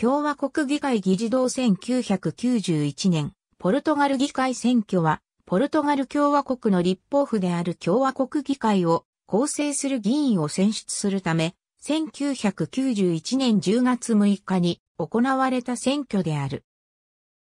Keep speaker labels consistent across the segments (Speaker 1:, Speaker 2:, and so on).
Speaker 1: 共和国議会議事堂1991年、ポルトガル議会選挙は、ポルトガル共和国の立法府である共和国議会を構成する議員を選出するため、1991年10月6日に行われた選挙である。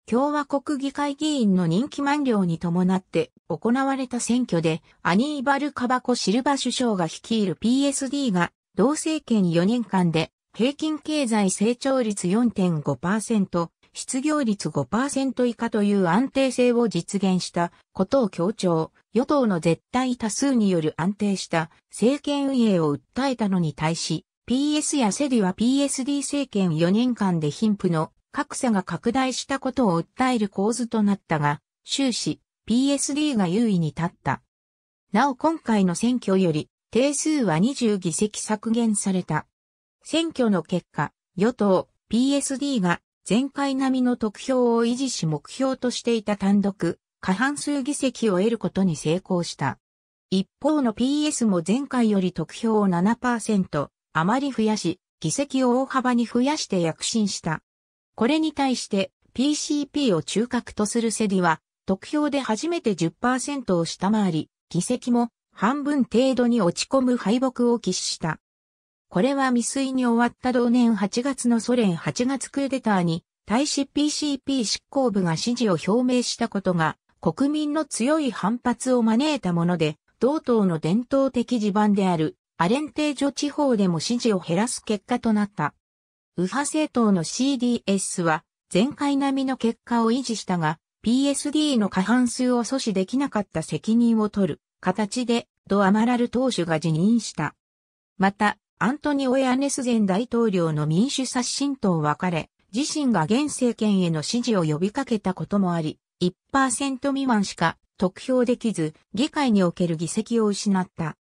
Speaker 1: 共和国議会議員の任期満了に伴って行われた選挙でアニーバル・カバコ・シルバ首相が率いる PSD が同政権4年間で平均経済成長率4.5%、失業率5%以下という安定性を実現したことを強調、与党の絶対多数による安定した政権運営を訴えたのに対し、PS やセリは PSD 政権4年間で貧富の格差が拡大したことを訴える構図となったが、終始 PSD が優位に立った。なお今回の選挙より定数は20議席削減された。選挙の結果、与党 PSD が前回並みの得票を維持し目標としていた単独、過半数議席を得ることに成功した。一方の PS も前回より得票を7%まり増やし、議席を大幅に増やして躍進した。これに対して PCP を中核とするセディは、得票で初めて10%を下回り、議席も半分程度に落ち込む敗北を喫した。これは未遂に終わった同年8月のソ連8月クーデターに対し PCP 執行部が支持を表明したことが国民の強い反発を招いたもので、同党の伝統的地盤であるアレンテージョ地方でも支持を減らす結果となった。右派政党の CDS は前回並みの結果を維持したが、PSD の過半数を阻止できなかった責任を取る形でドアマラル党首が辞任した。また、アントニオ・エアネス前大統領の民主刷新党かれ、自身が現政権への支持を呼びかけたこともあり、1%未満しか得票できず、議会における議席を失った。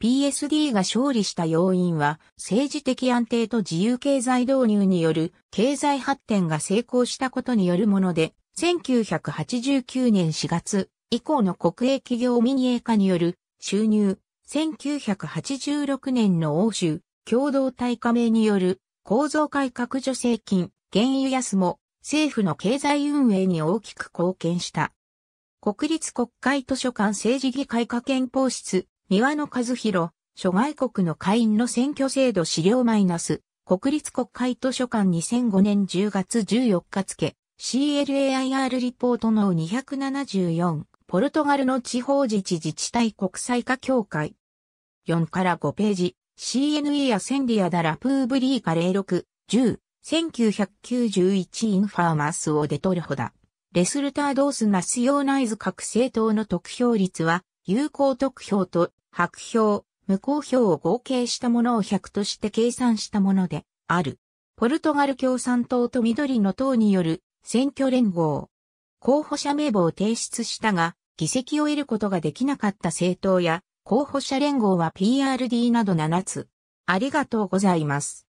Speaker 1: PSD が勝利した要因は、政治的安定と自由経済導入による経済発展が成功したことによるもので、1989年4月以降の国営企業民営化による収入、1986年の欧州共同体加盟による構造改革助成金、原油安も政府の経済運営に大きく貢献した。国立国会図書館政治議会科憲法室、三輪野和弘、諸外国の会員の選挙制度資料マイナス、国立国会図書館2005年10月14日付、CLAIR リポートの274。ポルトガルの地方自治自治体国際化協会。4から5ページ、CNE やセンディアダラプーブリーカ06、10、1991インファーマスをデトルホだ。レスルタードースナスヨーナイズ各政党の得票率は、有効得票と白票、無効票を合計したものを100として計算したもので、ある。ポルトガル共産党と緑の党による選挙連合。候補者名簿を提出したが、議席を得ることができなかった政党や候補者連合は PRD など7つ。ありがとうございます。